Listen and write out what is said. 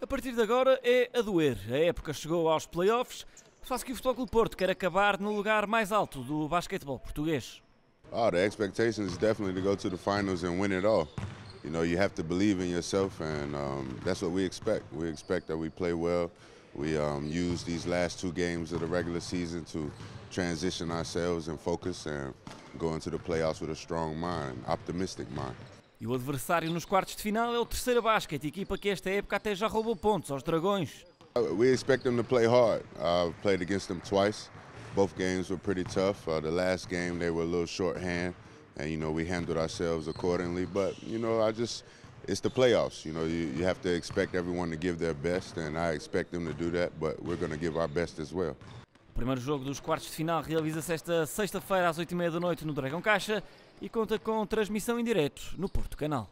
A partir de agora é a doer. A época chegou aos playoffs. Faz que o Futebol Clube Porto quer acabar no lugar mais alto do basquetebol português. Oh, the expectation is definitely to go to the finals and win it all. You know, you have to believe in yourself, and um, that's what we expect. We expect that we play well. We um, use these last two games of the regular season to transition ourselves and focus and go into the playoffs with a strong mind, optimistic mind. E o adversário nos quartos de final é o terceiro basquete, equipa que esta época até já roubou pontos aos Dragões. We expect them to play hard. I've played against them twice. Both games were pretty tough. Uh, the last game they were a little shorthand, and you know we handled ourselves accordingly. But you know I just it's the playoffs. You know, you, you have to expect everyone to give their best, and I expect them to do that, but we're going give our best as well primeiro jogo dos quartos de final realiza-se esta sexta-feira às 8h30 da noite no Dragão Caixa e conta com transmissão em direto no Porto Canal.